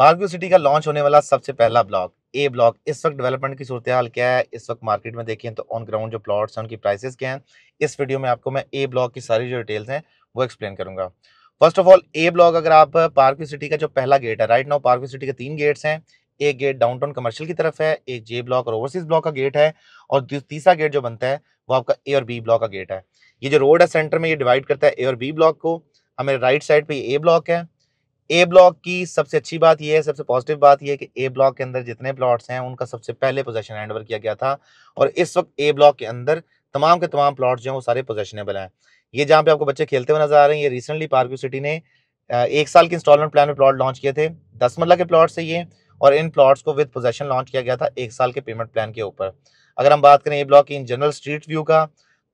मार्कियो city का launch होने वाला सबसे पहला ब्लॉक ए ब्लॉक इस वक्त डेवलपमेंट की सूरत हाल क्या है इस वक्त मार्केट में देखें तो ऑन ग्राउंड जो प्लॉट्स हैं उनकी प्राइसेस क्या हैं इस वीडियो में आपको मैं ए ब्लॉक की सारी जो डिटेल्स हैं वो एक्सप्लेन करूंगा first of all A block अगर आप पार्क्यू सिटी का जो पहला गेट है राइट नाउ पार्कियो सिटी के तीन गेट्स हैं एक गेट डाउनटाउन कमर्शियल की तरफ है एक जे ब्लॉक और ओवरसीज ब्लॉक का गेट है और तीसरा गेट जो बनता है वो आपका ए और बी ब्लॉक का गेट है ये जो रोड है सेंटर में ये डिवाइड करता है ए और बी ब्लॉक को हमारे राइट साइड पर ए ब्लॉक है ए ब्लॉक की सबसे अच्छी बात यह है सबसे पॉजिटिव बात यह है कि ए ब्लॉक के अंदर जितने प्लॉट्स हैं उनका सबसे पहले पोजेशन हैंड किया गया था और इस वक्त ए ब्लॉक के अंदर तमाम के तमाम प्लॉट्स जो हैं वो सारे पोजेशनेबल हैं ये जहाँ पे आपको बच्चे खेलते हुए नजर आ रहे हैं ये रिसेंटली पार्क्यू सिटी ने एक साल के इंस्टॉलमेंट प्लान में प्लॉट लॉन्च किए थे दस मरला के प्लॉट्स है ये और इन प्लॉट्स को विद पोजेशन लॉन्च किया गया था एक साल के पेमेंट प्लान के ऊपर अगर हम बात करें ए ब्लॉक की इन जनरल स्ट्रीट व्यू का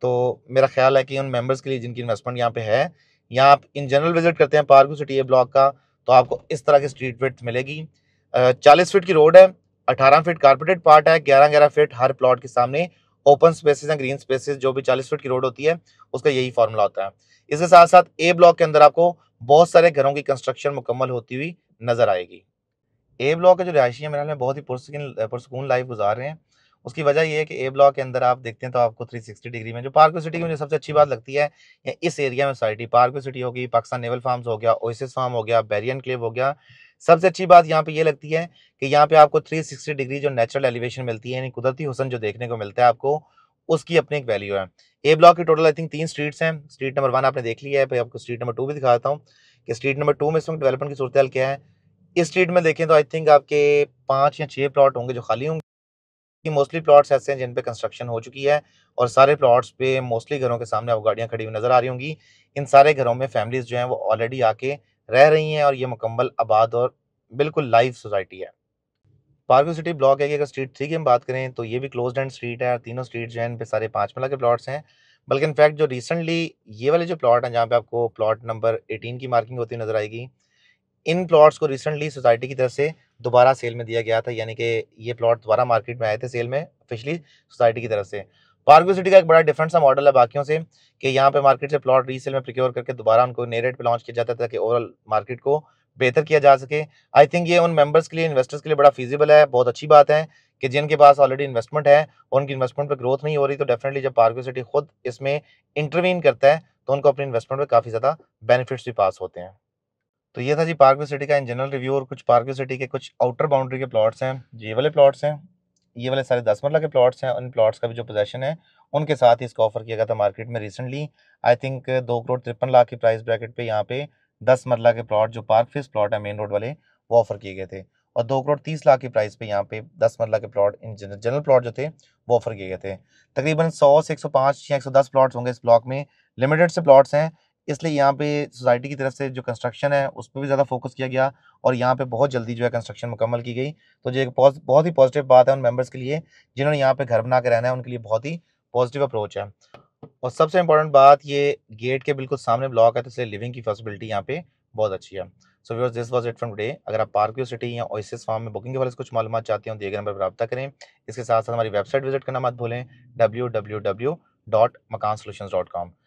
तो मेरा ख्याल है कि उन मेम्बर्स के लिए जिनकी इन्वेस्टमेंट यहाँ पे है यहाँ आप इन जनरल विजिट करते हैं पार्कू सिटी ए ब्लॉक का तो आपको इस तरह की स्ट्रीट विथ मिलेगी चालीस फिट की रोड है अठारह फीट कारपेटेड पार्ट है ग्यारह ग्यारह फिट हर प्लॉट के सामने ओपन स्पेसेस या ग्रीन स्पेसेस जो भी चालीस फिट की रोड होती है उसका यही फॉर्मूला होता है इसके साथ साथ ए ब्लॉक के अंदर आपको बहुत सारे घरों की कंस्ट्रक्शन मुकम्मल होती हुई नजर आएगी ए ब्लॉक के जो रिहायशी है मेरे में बहुत ही पुरसकिन पुरसकून लाइफ गुजार रहे हैं उसकी वजह ये है कि ए ब्लॉक के अंदर आप देखते हैं तो आपको 360 डिग्री में जो पार्क सिटी की मुझे सबसे अच्छी बात लगती है या इस एरिया में सोसाइटी पार्क सिटी होगी पाकिस्तान नेवल फार्म्स हो गया ओसिस फार्म हो गया बैरियन क्लेव हो गया सबसे अच्छी बात यहाँ पे ये लगती है कि यहाँ पे आपको 360 डिग्री जो नेचुरल एलिवेशन मिलती है यानी कुदरती हुसन जो देखने को मिलता है आपको उसकी अपनी एक वैल्यू है ए ब्लॉक की टोटल आई थिंक तीन स्ट्रीट्स हैं स्ट्रीट नंबर वन आपने देख लिया है फिर आपको स्ट्रीट नंबर टू भी दिखाता हूँ कि स्ट्रीट नंबर टू में इस वक्त डेवलपमेंट की सूरत क्या है इस स्ट्रीट में देखें तो आई थिंक आपके पाँच या छः प्लॉट होंगे जो खाली होंगे कि मोस्टली प्लॉट्स ऐसे हैं जिन पे कंस्ट्रक्शन हो चुकी है और सारे प्लॉट्स पे मोस्टली घरों के सामने आपको गाड़ियाँ खड़ी हुई नज़र आ रही होंगी इन सारे घरों में फैमिलीज़ जो हैं वो ऑलरेडी आके रह रही हैं और ये मुकम्मल आबाद और बिल्कुल लाइव सोसाइटी है पार्को सिटी ब्लॉक है कि अगर स्ट्रीट थ्री की हम बात करें तो ये भी क्लोज एंड स्ट्रीट है और तीनों स्ट्रीट जो है इन पे सारे पाँच मिला के प्लॉट्स हैं बल्कि इनफैक्ट जो रिसेंटली ये वाले जो प्लॉट हैं जहाँ पे आपको प्लॉट नंबर एटीन की मार्किंग होती नज़र आएगी इन प्लॉट्स को रिसेंटली सोसाइटी की तरफ से दोबारा सेल में दिया गया था यानी कि ये प्लॉट दोबारा मार्केट में आए थे सेल में ऑफिशली सोसाइटी की तरफ से पार्क सिटी का एक बड़ा डिफरेंट सा मॉडल है बाकियों से कि यहाँ पे मार्केट से प्लॉट रीसेल में प्रिक्योर करके दोबारा उनको नए रेट पर लॉन्च किया जाता है ताकि ओवरऑल मार्केट को बेहतर किया जा सके आई थिंक ये उन मेंबर्स के लिए इन्वेस्टर्स के लिए बड़ा फीजिबल है बहुत अच्छी बात है कि जिनके पास ऑलरेडी इन्वेस्टमेंट है और उनकी इन्वेस्टमेंट पर ग्रोथ नहीं हो रही तो डेफिनेटली जब पार्क सिटी खुद इसमें इंटरवीन करता है तो उनको अपने इन्वेस्टमेंट पर काफ़ी ज़्यादा बेनिफिट्स भी पास होते हैं तो ये था जी पार्क व्यू सिटी का इन जनरल रिव्यू और कुछ पार्क व्यू सिटी के कुछ आउटर बाउंड्री के प्लॉट्स हैं ये वाले प्लॉट्स हैं ये वाले सारे दस मरला के प्लॉट्स हैं उन प्लॉट्स का भी जो पोजेशन है उनके साथ ही इसका ऑफर किया गया था मार्केट में रिसेंटली आई थिंक दो करोड़ तिरपन लाख की प्राइस ब्रैकेट पर यहाँ पे दस मरला के प्लॉट जो पार्क फिस प्लॉट है मेन रोड वाले वो ऑफर किए गए थे और दो करोड़ तीस लाख की प्राइस पे यहाँ पे दस मरला के प्लॉट इन जनरल प्लॉट जो थे वो ऑफर किए गए थे तकरीबन सौ से एक सौ पाँच या एक सौ दस प्लॉट्स होंगे इस ब्लॉक में लिमिटेड से प्लॉट्स हैं इसलिए यहाँ पे सोसाइटी की तरफ से जो कंस्ट्रक्शन है उस पर भी ज़्यादा फोकस किया गया और यहाँ पे बहुत जल्दी जो है कंस्ट्रक्शन मुकम्मल की गई तो ये बहुत बहुत ही पॉजिटिव बात है उन मेंबर्स के लिए जिन्होंने यहाँ पे घर बना के रहना है उनके लिए बहुत ही पॉजिटिव अप्रोच है और सबसे इंपॉर्टेंट बात ये गेट के बिल्कुल सामने ब्लॉक है तो इसलिए लिविंग की फैसिलिटी यहाँ पे बहुत अच्छी है so viewers this was it from today अगर आप पार्क सिटी या ओइसिस फार्म में बुकिंग के बारे में कुछ मालूम चाहते हो तो एक नंबर पर रब्ता करें इसके साथ साथ हमारी वेबसाइट विजिट करना मत भूलें W W W dot Makaan Solution dot com